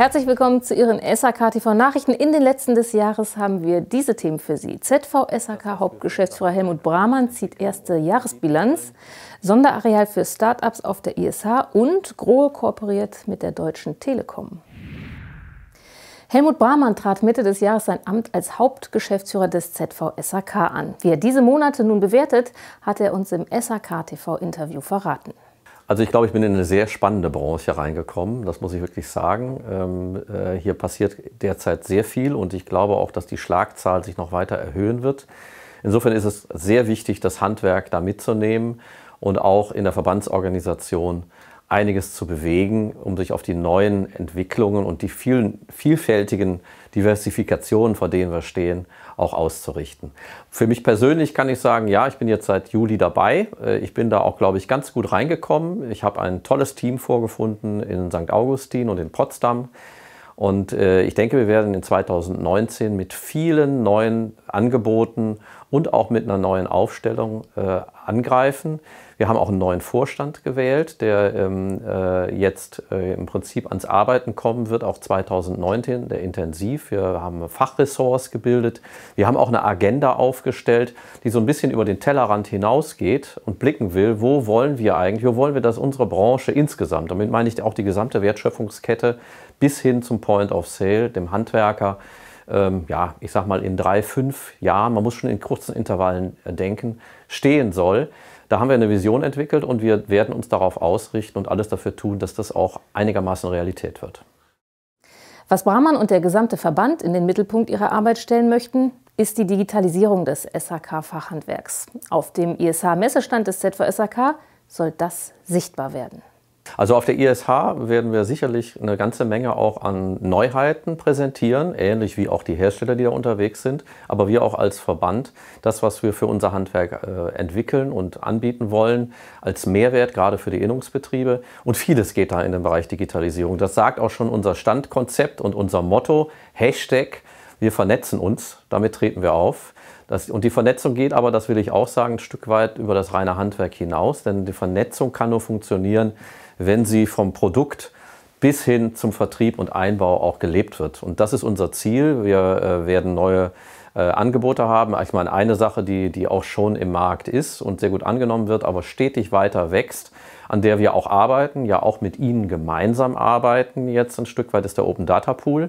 Herzlich willkommen zu Ihren SAK TV Nachrichten. In den letzten des Jahres haben wir diese Themen für Sie. ZV SAK Hauptgeschäftsführer Helmut Brahmann zieht erste Jahresbilanz, Sonderareal für Startups auf der ISH und Grohe kooperiert mit der Deutschen Telekom. Helmut Brahmann trat Mitte des Jahres sein Amt als Hauptgeschäftsführer des ZV SAK an. Wie er diese Monate nun bewertet, hat er uns im SAK TV Interview verraten. Also ich glaube, ich bin in eine sehr spannende Branche reingekommen, das muss ich wirklich sagen. Ähm, äh, hier passiert derzeit sehr viel und ich glaube auch, dass die Schlagzahl sich noch weiter erhöhen wird. Insofern ist es sehr wichtig, das Handwerk da mitzunehmen und auch in der Verbandsorganisation einiges zu bewegen, um sich auf die neuen Entwicklungen und die vielen vielfältigen Diversifikationen, vor denen wir stehen, auch auszurichten. Für mich persönlich kann ich sagen, ja, ich bin jetzt seit Juli dabei. Äh, ich bin da auch, glaube ich, ganz gut reingekommen. Ich habe ein tolles Team vorgefunden in St. Augustin und in Potsdam. Und äh, ich denke, wir werden in 2019 mit vielen neuen Angeboten und auch mit einer neuen Aufstellung äh, angreifen. Wir haben auch einen neuen Vorstand gewählt, der ähm, äh, jetzt äh, im Prinzip ans Arbeiten kommen wird, auch 2019, der intensiv. Wir haben Fachressorts gebildet. Wir haben auch eine Agenda aufgestellt, die so ein bisschen über den Tellerrand hinausgeht und blicken will, wo wollen wir eigentlich, wo wollen wir, dass unsere Branche insgesamt, damit meine ich auch die gesamte Wertschöpfungskette bis hin zum Point of Sale, dem Handwerker, ähm, ja, ich sag mal in drei, fünf Jahren, man muss schon in kurzen Intervallen äh, denken, stehen soll. Da haben wir eine Vision entwickelt und wir werden uns darauf ausrichten und alles dafür tun, dass das auch einigermaßen Realität wird. Was Brahmann und der gesamte Verband in den Mittelpunkt ihrer Arbeit stellen möchten, ist die Digitalisierung des SAK-Fachhandwerks. Auf dem ISH-Messestand des ZVSAK soll das sichtbar werden. Also auf der ISH werden wir sicherlich eine ganze Menge auch an Neuheiten präsentieren, ähnlich wie auch die Hersteller, die da unterwegs sind. Aber wir auch als Verband, das, was wir für unser Handwerk äh, entwickeln und anbieten wollen, als Mehrwert, gerade für die Innungsbetriebe. Und vieles geht da in den Bereich Digitalisierung. Das sagt auch schon unser Standkonzept und unser Motto, Hashtag wir vernetzen uns, damit treten wir auf. Das, und die Vernetzung geht aber, das will ich auch sagen, ein Stück weit über das reine Handwerk hinaus, denn die Vernetzung kann nur funktionieren, wenn sie vom Produkt bis hin zum Vertrieb und Einbau auch gelebt wird. Und das ist unser Ziel. Wir äh, werden neue äh, Angebote haben. Ich meine, eine Sache, die, die auch schon im Markt ist und sehr gut angenommen wird, aber stetig weiter wächst, an der wir auch arbeiten, ja auch mit Ihnen gemeinsam arbeiten jetzt ein Stück weit, ist der Open Data Pool.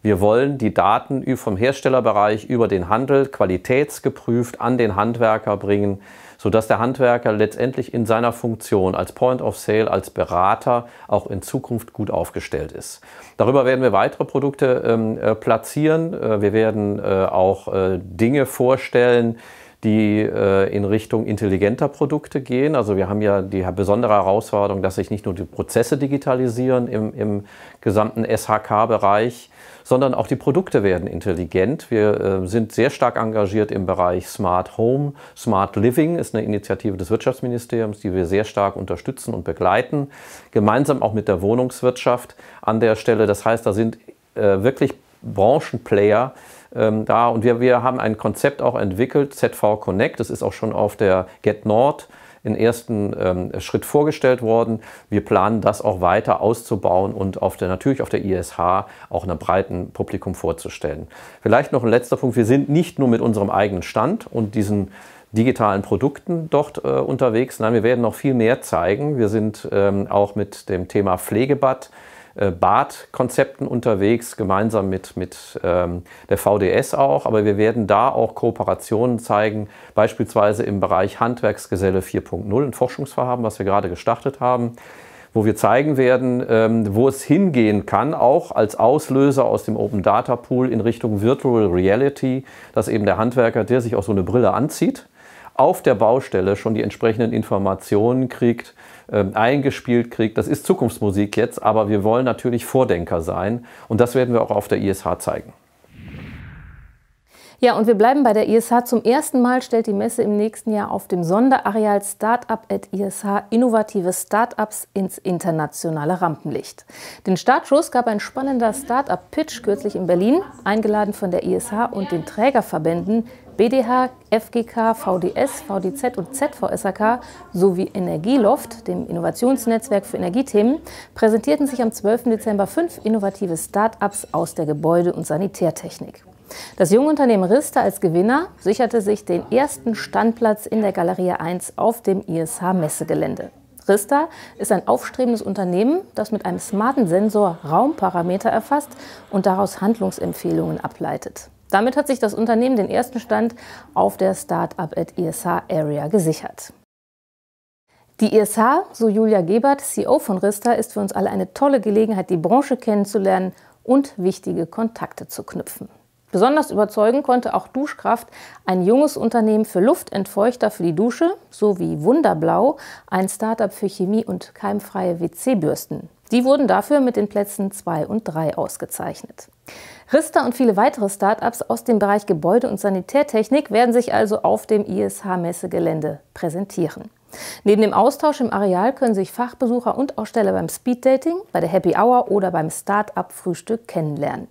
Wir wollen die Daten vom Herstellerbereich über den Handel qualitätsgeprüft an den Handwerker bringen, sodass der Handwerker letztendlich in seiner Funktion als Point of Sale, als Berater auch in Zukunft gut aufgestellt ist. Darüber werden wir weitere Produkte ähm, äh, platzieren. Äh, wir werden äh, auch äh, Dinge vorstellen, die äh, in Richtung intelligenter Produkte gehen. Also wir haben ja die besondere Herausforderung, dass sich nicht nur die Prozesse digitalisieren im, im gesamten SHK-Bereich, sondern auch die Produkte werden intelligent. Wir äh, sind sehr stark engagiert im Bereich Smart Home. Smart Living ist eine Initiative des Wirtschaftsministeriums, die wir sehr stark unterstützen und begleiten, gemeinsam auch mit der Wohnungswirtschaft an der Stelle. Das heißt, da sind äh, wirklich Branchenplayer, ähm, da. Und wir, wir haben ein Konzept auch entwickelt, ZV Connect. Das ist auch schon auf der Get Nord im ersten ähm, Schritt vorgestellt worden. Wir planen das auch weiter auszubauen und auf der, natürlich auf der ISH auch einem breiten Publikum vorzustellen. Vielleicht noch ein letzter Punkt. Wir sind nicht nur mit unserem eigenen Stand und diesen digitalen Produkten dort äh, unterwegs. Nein, wir werden noch viel mehr zeigen. Wir sind ähm, auch mit dem Thema Pflegebad äh, Badkonzepten unterwegs, gemeinsam mit, mit ähm, der VDS auch. Aber wir werden da auch Kooperationen zeigen, beispielsweise im Bereich Handwerksgeselle 4.0, ein Forschungsvorhaben, was wir gerade gestartet haben, wo wir zeigen werden, ähm, wo es hingehen kann, auch als Auslöser aus dem Open Data Pool in Richtung Virtual Reality, dass eben der Handwerker, der sich auch so eine Brille anzieht, auf der Baustelle schon die entsprechenden Informationen kriegt, ähm, eingespielt kriegt. Das ist Zukunftsmusik jetzt, aber wir wollen natürlich Vordenker sein und das werden wir auch auf der ISH zeigen. Ja, und wir bleiben bei der ISH. Zum ersten Mal stellt die Messe im nächsten Jahr auf dem Sonderareal Startup at ISH innovative Startups ins internationale Rampenlicht. Den Startschuss gab ein spannender Startup-Pitch kürzlich in Berlin, eingeladen von der ISH und den Trägerverbänden BDH, FGK, VDS, VDZ und ZVSAK sowie Energieloft, dem Innovationsnetzwerk für Energiethemen, präsentierten sich am 12. Dezember fünf innovative Start-ups aus der Gebäude- und Sanitärtechnik. Das junge Unternehmen Rista als Gewinner sicherte sich den ersten Standplatz in der Galerie 1 auf dem ISH-Messegelände. Rista ist ein aufstrebendes Unternehmen, das mit einem smarten Sensor Raumparameter erfasst und daraus Handlungsempfehlungen ableitet. Damit hat sich das Unternehmen den ersten Stand auf der Startup at ESH Area gesichert. Die ESH, so Julia Gebert, CEO von Rista, ist für uns alle eine tolle Gelegenheit, die Branche kennenzulernen und wichtige Kontakte zu knüpfen. Besonders überzeugen konnte auch Duschkraft, ein junges Unternehmen für Luftentfeuchter für die Dusche, sowie Wunderblau, ein Startup für Chemie- und keimfreie WC-Bürsten. Die wurden dafür mit den Plätzen 2 und 3 ausgezeichnet. Rista und viele weitere Startups aus dem Bereich Gebäude- und Sanitärtechnik werden sich also auf dem ISH-Messegelände präsentieren. Neben dem Austausch im Areal können sich Fachbesucher und Aussteller beim Speeddating, bei der Happy Hour oder beim startup frühstück kennenlernen.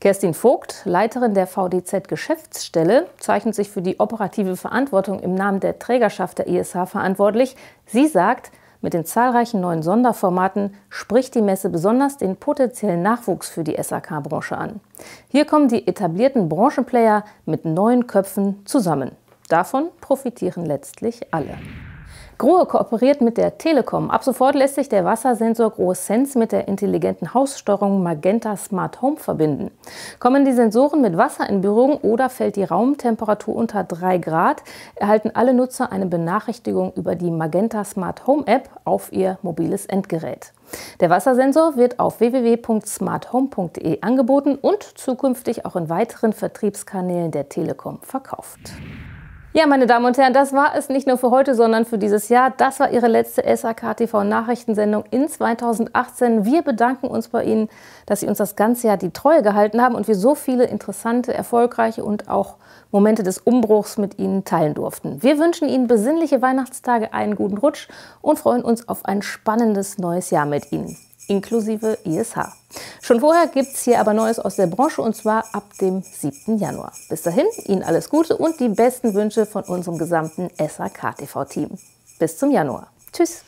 Kerstin Vogt, Leiterin der VDZ-Geschäftsstelle, zeichnet sich für die operative Verantwortung im Namen der Trägerschaft der ESH verantwortlich. Sie sagt, mit den zahlreichen neuen Sonderformaten spricht die Messe besonders den potenziellen Nachwuchs für die SAK-Branche an. Hier kommen die etablierten Branchenplayer mit neuen Köpfen zusammen. Davon profitieren letztlich alle. Grohe kooperiert mit der Telekom. Ab sofort lässt sich der Wassersensor Grohe Sense mit der intelligenten Haussteuerung Magenta Smart Home verbinden. Kommen die Sensoren mit Wasser in Berührung oder fällt die Raumtemperatur unter 3 Grad, erhalten alle Nutzer eine Benachrichtigung über die Magenta Smart Home App auf ihr mobiles Endgerät. Der Wassersensor wird auf www.smarthome.de angeboten und zukünftig auch in weiteren Vertriebskanälen der Telekom verkauft. Ja, meine Damen und Herren, das war es nicht nur für heute, sondern für dieses Jahr. Das war Ihre letzte SAK-TV-Nachrichtensendung in 2018. Wir bedanken uns bei Ihnen, dass Sie uns das ganze Jahr die Treue gehalten haben und wir so viele interessante, erfolgreiche und auch Momente des Umbruchs mit Ihnen teilen durften. Wir wünschen Ihnen besinnliche Weihnachtstage, einen guten Rutsch und freuen uns auf ein spannendes neues Jahr mit Ihnen inklusive ISH. Schon vorher gibt es hier aber Neues aus der Branche und zwar ab dem 7. Januar. Bis dahin, Ihnen alles Gute und die besten Wünsche von unserem gesamten SAK-TV-Team. Bis zum Januar. Tschüss.